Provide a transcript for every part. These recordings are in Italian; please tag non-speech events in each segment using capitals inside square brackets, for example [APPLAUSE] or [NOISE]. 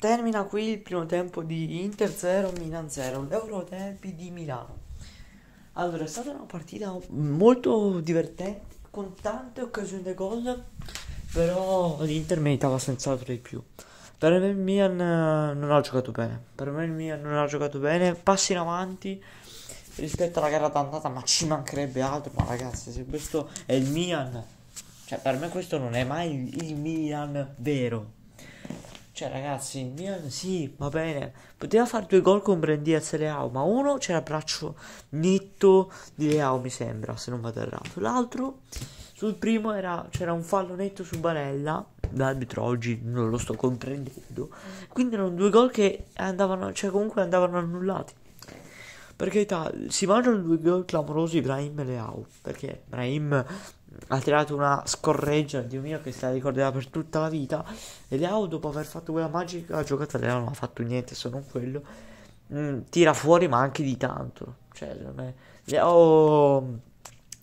Termina qui il primo tempo di Inter 0, Milan 0, l'Eurotempi di Milano. Allora, è stata una partita molto divertente, con tante occasioni di gol, però l'Inter meritava senz'altro di più. Per me il Milan eh, non ha giocato bene, per me il Milan non ha giocato bene, passi in avanti rispetto alla gara d'andata, ma ci mancherebbe altro, ma ragazzi, se questo è il Milan, cioè per me questo non è mai il Milan vero. Cioè, ragazzi, il Milan sì, va bene. Poteva fare due gol con Brandiaz e Leao, ma uno c'era il braccio netto di Leao, mi sembra, se non vado errato. L'altro, sul primo c'era un fallo netto su Barella. L'arbitro oggi non lo sto comprendendo. Quindi erano due gol che andavano, cioè comunque andavano annullati. Perché carità, si mangiano due gol clamorosi Brahim e Leao. Perché Brahim ha tirato una scorreggia, Dio mio, che se la ricorderà per tutta la vita. E Leao, dopo aver fatto quella magica giocata, Leao non ha fatto niente se non quello. Mm, tira fuori, ma anche di tanto. Cioè, secondo me, Leao,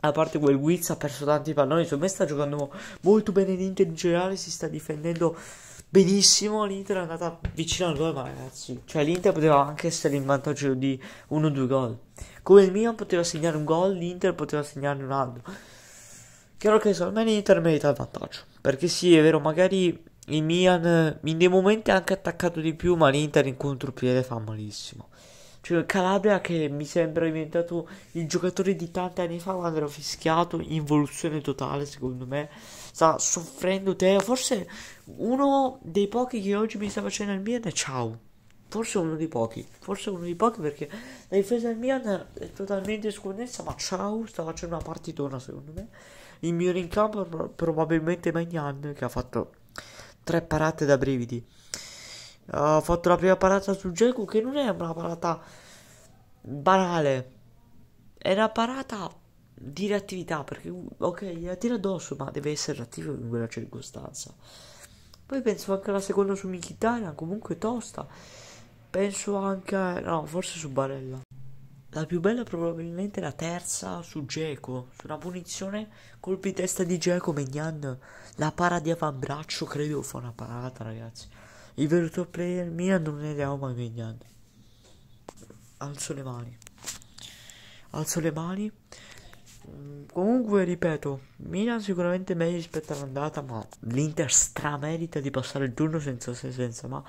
a parte quel Wiz, ha perso tanti palloni. Secondo me sta giocando molto bene l'Inter in generale, si sta difendendo benissimo. L'Inter è andata vicino al gol, ma ragazzi, cioè l'Inter poteva anche essere in vantaggio di 1-2 gol. Come il Milan poteva segnare un gol, l'Inter poteva segnarne un altro. Chiaro che solamente l'Inter merita il vantaggio. Perché sì, è vero, magari il Milan in dei momenti ha anche attaccato di più, ma l'Inter in contropiede fa malissimo. Cioè, Calabria che mi sembra diventato il giocatore di tanti anni fa quando ero fischiato, in evoluzione totale secondo me, sta soffrendo Teo, forse uno dei pochi che oggi mi sta facendo il Milan è Ciao. Forse uno dei pochi, forse uno dei pochi perché la difesa del Milan è totalmente sconnessa, ma Ciao sta facendo una partitona secondo me. Il mio rincavo probabilmente Magnan che ha fatto tre parate da brividi. Ho fatto la prima parata su Jeku che non è una parata banale. È una parata di reattività perché ok, la tira addosso, ma deve essere attivo in quella circostanza. Poi penso anche alla seconda su Michitana, comunque tosta. Penso anche, no, forse su Barella. La più bella probabilmente la terza su Geco, su una punizione colpi testa di Geco, Megnan, la para di avambraccio, credo fa una parata ragazzi. Il vero top player mio non è Leao ma Megnan. Alzo le mani. Alzo le mani. Mm, comunque ripeto, Milan sicuramente meglio rispetto all'andata, ma l'Inter stramerita di passare il turno senza se senza ma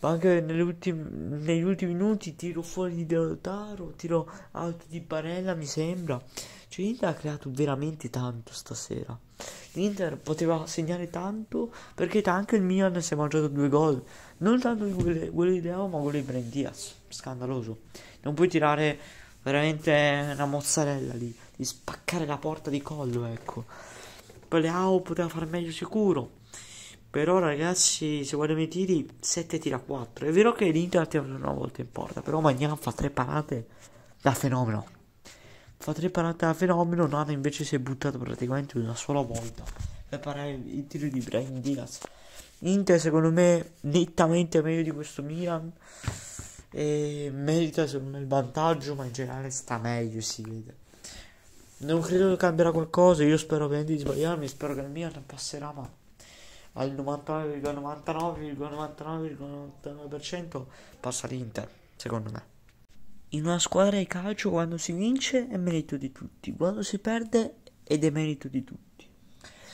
ma anche negli ultimi minuti tiro fuori di Lautaro, tiro alto di Barella mi sembra. Cioè l'Inter ha creato veramente tanto stasera. L'Inter poteva segnare tanto perché anche il Milan si è mangiato due gol. Non tanto quello di Leo ma quello di Brendias. Scandaloso. Non puoi tirare veramente una mozzarella lì. Di spaccare la porta di collo, ecco. Poi Leao poteva far meglio sicuro però ragazzi, se guardiamo i tiri, 7 tira 4. È vero che l'Inter ha tirato una volta in porta, però Magnan fa 3 parate da fenomeno. Fa 3 parate da fenomeno, Nana invece si è buttato praticamente una sola volta per parare il tiro di Brian Diaz. Inter secondo me nettamente meglio di questo Milan e merita secondo me il vantaggio, ma in generale sta meglio, si vede. Non credo che cambierà qualcosa, io spero ovviamente di sbagliarmi, spero che il Milan passerà, ma al 99,99,99% passa l'Inter, secondo me. In una squadra di calcio quando si vince è merito di tutti, quando si perde è demerito di tutti.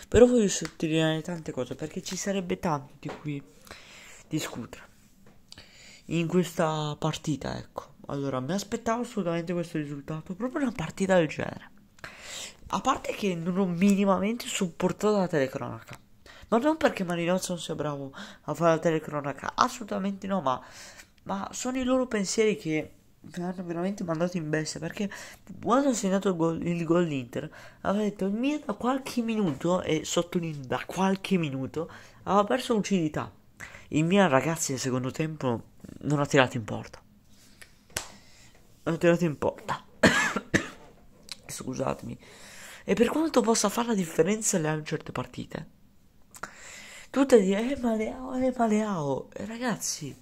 Però voglio sottolineare tante cose perché ci sarebbe tanto di cui discutere in questa partita, ecco. Allora, mi aspettavo assolutamente questo risultato, proprio una partita del genere. A parte che non ho minimamente supportato la telecronaca. Ma non perché Marinozzo non sia bravo a fare la telecronaca, assolutamente no, ma, ma sono i loro pensieri che mi hanno veramente mandato in bestia perché quando ha segnato il gol, il gol l'Inter aveva detto il Milan da qualche minuto e sottolineo da qualche minuto aveva perso lucidità il Milan ragazzi nel secondo tempo non ha tirato in porta non ha tirato in porta [COUGHS] scusatemi e per quanto possa fare la differenza le certe partite tutti a dire eh ma Leao, eh ragazzi,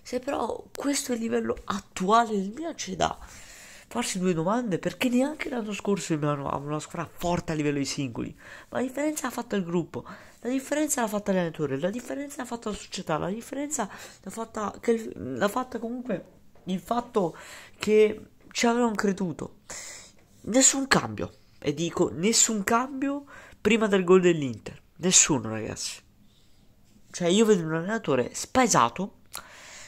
se però questo è il livello attuale il mio c'è da farsi due domande perché neanche l'anno scorso il mio aveva una squadra forte a livello di singoli, ma la differenza l'ha fatta il gruppo, la differenza l'ha fatta l'allenatore, la differenza l'ha fatta la società, la differenza l'ha fatta, che, l'ha fatta comunque il fatto che ci avevano creduto. Nessun cambio, e dico nessun cambio prima del gol dell'Inter, nessuno ragazzi. Cioè io vedo un allenatore spaesato,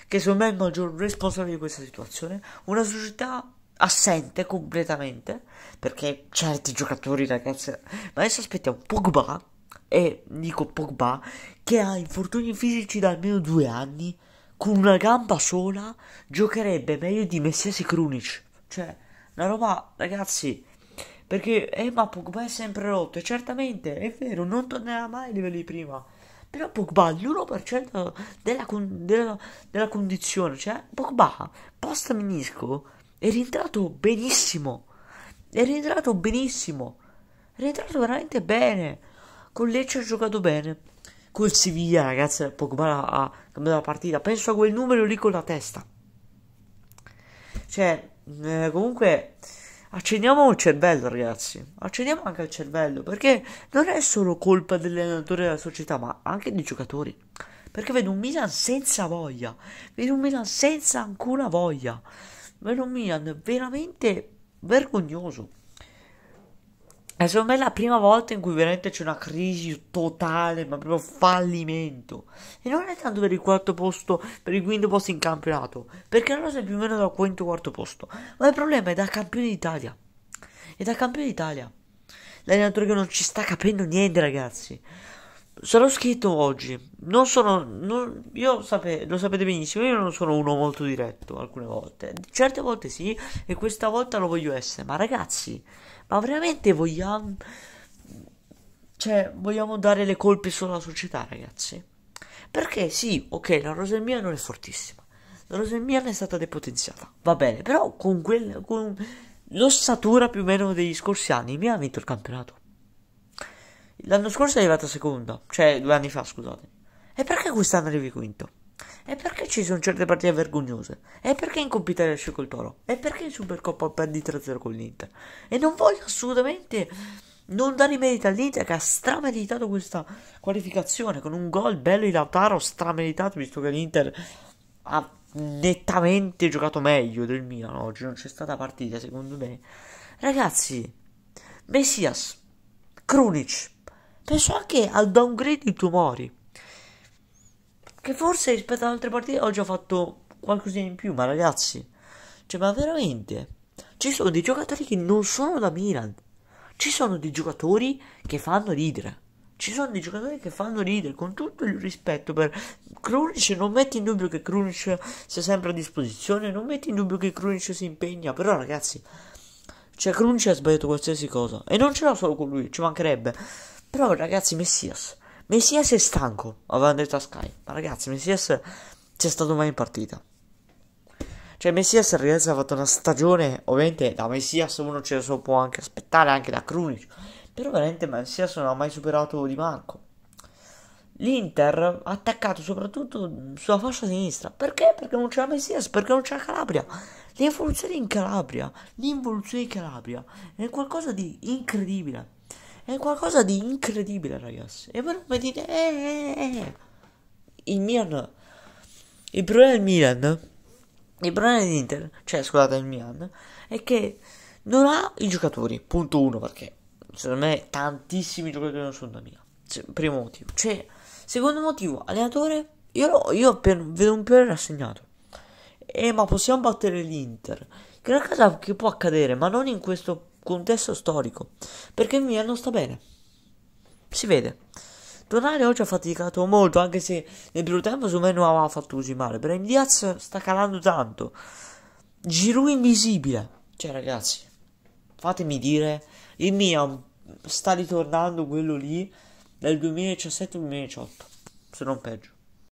che secondo me è il maggior responsabile di questa situazione, una società assente completamente, perché certi giocatori ragazzi... Ma adesso aspettiamo Pogba, e dico Pogba, che ha infortuni fisici da almeno due anni, con una gamba sola, giocherebbe meglio di Messias Krunic. Cioè, una roba, ragazzi... Perché, eh, ma Pogba è sempre rotto, e certamente, è vero, non tornerà mai ai livelli di prima però Pogba l'1% della, della, della, condizione, cioè Pogba post menisco è rientrato benissimo, è rientrato benissimo, è rientrato veramente bene, con Lecce ha giocato bene, col Siviglia ragazzi Pogba ha cambiato la partita, penso a quel numero lì con la testa, cioè eh, comunque accendiamo il cervello, ragazzi. Accendiamo anche il cervello, perché non è solo colpa dell'allenatore della società, ma anche dei giocatori. Perché vedo un Milan senza voglia, vedo un Milan senza alcuna voglia, vedo un Milan veramente vergognoso. E eh, secondo me la prima volta in cui veramente c'è una crisi totale, ma proprio fallimento. E non è tanto per il quarto posto, per il quinto posto in campionato, perché allora sei più o meno dal quinto o quarto posto. Ma il problema è da campione d'Italia. E da campione d'Italia. L'allenatore che non ci sta capendo niente, ragazzi. Sarò scritto oggi. Non sono. Non, io sape, lo sapete benissimo, io non sono uno molto diretto alcune volte. Certe volte sì, e questa volta lo voglio essere. Ma ragazzi, ma veramente vogliamo. Cioè, vogliamo dare le colpe solo alla società, ragazzi? Perché sì, ok, la Rosemia non è fortissima. La Roselmia è stata depotenziata. Va bene, però con quel. Con l'ossatura più o meno degli scorsi anni mi ha vinto il campionato. L'anno scorso è arrivata secondo, cioè due anni fa, scusate. E perché quest'anno arrivi quinto? E perché ci sono certe partite vergognose? E perché in Coppa esce col Toro? E perché in Supercoppa perdi 3-0 con l'Inter? E non voglio assolutamente non dare i meriti all'Inter che ha strameritato questa qualificazione con un gol bello di Lautaro strameritato visto che l'Inter ha nettamente giocato meglio del Milan oggi, non c'è stata partita secondo me. Ragazzi, Messias, Krunic, penso anche al downgrade di tumori. Che forse rispetto ad altre partite oggi ho fatto qualcosina in più, ma ragazzi, cioè, ma veramente, ci sono dei giocatori che non sono da Milan. Ci sono dei giocatori che fanno ridere. Ci sono dei giocatori che fanno ridere, con tutto il rispetto per Krunic, non metti in dubbio che Krunic sia sempre a disposizione, non metti in dubbio che Krunic si impegna, però ragazzi, cioè Krunic ha sbagliato qualsiasi cosa, e non ce l'ha solo con lui, ci mancherebbe. Però ragazzi, Messias. Messias è stanco, avevano detto a Sky. Ma ragazzi, Messias c'è stato mai in partita. Cioè, Messias ragazzi ha fatto una stagione, ovviamente da Messias uno ce lo può anche aspettare, anche da Krunic. Però veramente Messias non ha mai superato di manco. L'Inter ha attaccato soprattutto sulla fascia sinistra. Perché? Perché non c'era Messias, perché non c'era Calabria. L'involuzione in Calabria, l'involuzione in Calabria è qualcosa di incredibile. È qualcosa di incredibile, ragazzi. E voi mi dite, eh, eh, eh. Il Milan. Il problema del Milan. Il problema dell'Inter. Cioè, scusate, il Milan. È che non ha i giocatori. Punto uno, perché secondo me tantissimi giocatori non sono da Milan. Cioè, primo motivo. Cioè, secondo motivo, allenatore. Io, lo, io per, vedo un più rassegnato. Eh, ma possiamo battere l'Inter. Che è una cosa che può accadere, ma non in questo contesto storico, perché il Milan non sta bene. Si vede. Donare oggi ha faticato molto, anche se nel primo tempo su me non aveva fatto così male. Brahim Diaz sta calando tanto. Giroud invisibile. Cioè ragazzi, fatemi dire, il Milan sta ritornando quello lì dal 2017-2018, se non peggio.